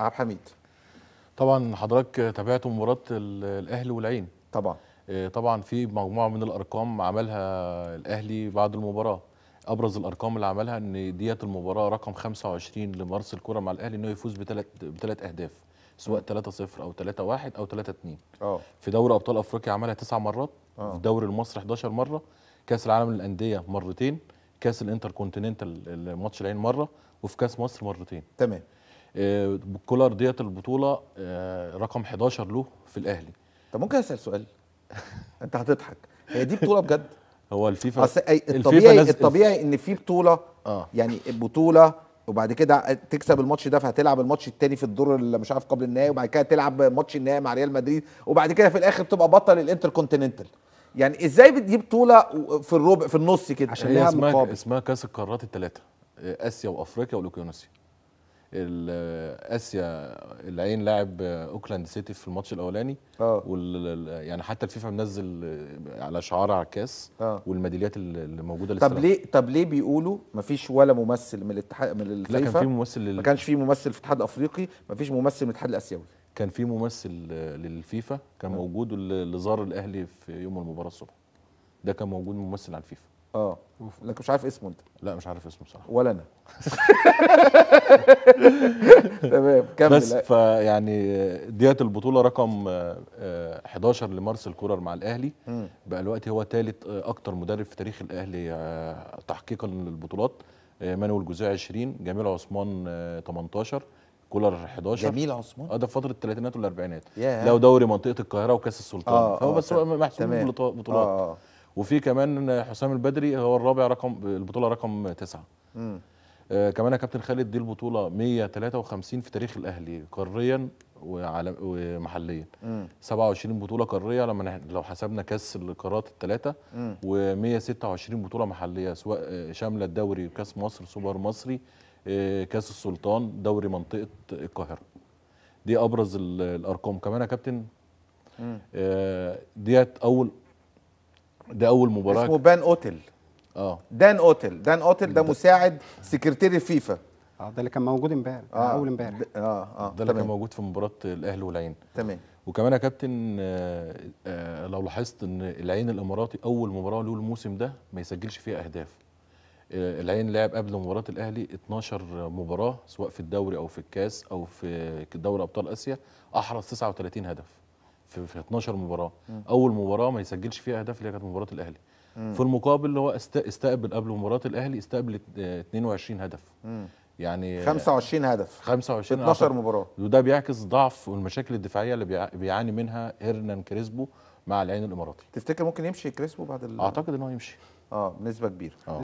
عبد حميد طبعا حضرتك تابعت مباراه الاهلي والعين طبعا آه، طبعا في مجموعه من الارقام عملها الاهلي بعد المباراه ابرز الارقام اللي عملها ان ديت المباراه رقم 25 لمارس الكره مع الاهلي انه يفوز بثلاث بثلاث اهداف سواء 3-0 او 3-1 او 3-2 اه في دوري ابطال افريقيا عملها تسع مرات أوه. في الدوري المصري 11 مره كاس العالم للانديه مرتين كاس الانتر كونتيننتال ماتش العين مره وفي كاس مصر مرتين تمام آه، كولر ديت البطوله آه، رقم 11 له في الاهلي طب ممكن اسال سؤال انت هتضحك هي دي بطوله بجد هو الفيفا اصل الطبيعي الفيفا الطبيعي ان في بطوله آه. يعني بطوله وبعد كده تكسب الماتش ده فهتلعب الماتش الثاني في الدور اللي مش عارف قبل النهائي وبعد كده تلعب ماتش النهائي مع ريال مدريد وبعد كده في الاخر تبقى بطل الانتركونتيننتال يعني ازاي بتجيب بطوله في الربع في النص كده عشان اسمها اسمها كاس القارات الثلاثه آه، اسيا وافريقيا والاوكيانوسيا اسيا العين لاعب اوكلاند سيتي في الماتش الاولاني اه وال يعني حتى الفيفا منزل على شعار على الكاس اه والميداليات اللي موجوده لسه طب ليه طب ليه بيقولوا ما فيش ولا ممثل من الاتحاد من الفيفا لا كان في ممثل لل... ما كانش في ممثل في الاتحاد الافريقي ما فيش ممثل من الاتحاد الاسيوي كان في ممثل للفيفا كان آه. موجود اللي زار الاهلي في يوم المباراه الصبح ده كان موجود ممثل على الفيفا اه لك مش عارف اسمه انت لا مش عارف اسمه بصراحه ولا انا تمام كمل بس فيعني ديت البطوله رقم 11 آه، لمارسيل كولر مع الاهلي بقى الوقت هو ثالث آه، اكتر مدرب في تاريخ الاهلي آه، تحقيقا للبطولات مانويل جوزيه 20 جميل عثمان 18 كولر 11 جميل عثمان اه ده في فتره الثلاثينات والاربعينات لو دوري منطقه القاهره وكاس السلطان آه فهو آه بس محسوب بطولات آه, آه وفي كمان حسام البدري هو الرابع رقم البطوله رقم تسعة آه كمان يا كابتن خالد دي البطوله 153 في تاريخ الاهلي قاريا ومحليا مم. 27 بطوله قاريه لما لو حسبنا كاس القارات الثلاثه و126 بطوله محليه سواء آه، شامله الدوري وكاس مصر سوبر مصري آه كاس السلطان دوري منطقه القاهره دي ابرز الارقام كمان يا كابتن آه ديت اول ده اول مباراه اسمه بان اوتل اه دان اوتل دان اوتل ده مساعد سكرتير الفيفا اه ده اللي كان موجود امبارح آه. اول امبارح اه اه ده اللي كان موجود في مباراه الاهلي والعين تمام وكمان يا كابتن آه آه لو لاحظت ان العين الاماراتي اول مباراه له الموسم ده ما يسجلش فيها اهداف آه العين لعب قبل مباراه الاهلي 12 مباراه سواء في الدوري او في الكاس او في دوري ابطال اسيا احرز 39 هدف في, في 12 مباراه مم. اول مباراه ما يسجلش فيها اهداف اللي هي كانت مباراه الاهلي مم. في المقابل هو استقبل قبل مباراه الاهلي استقبل 22 هدف مم. يعني 25 هدف 25 في 12 مباراه وده بيعكس ضعف والمشاكل الدفاعيه اللي بيعاني منها هيرنان كريسبو مع العين الاماراتي تفتكر ممكن يمشي كريسبو بعد اعتقد ان هو يمشي اه بنسبه كبيره آه.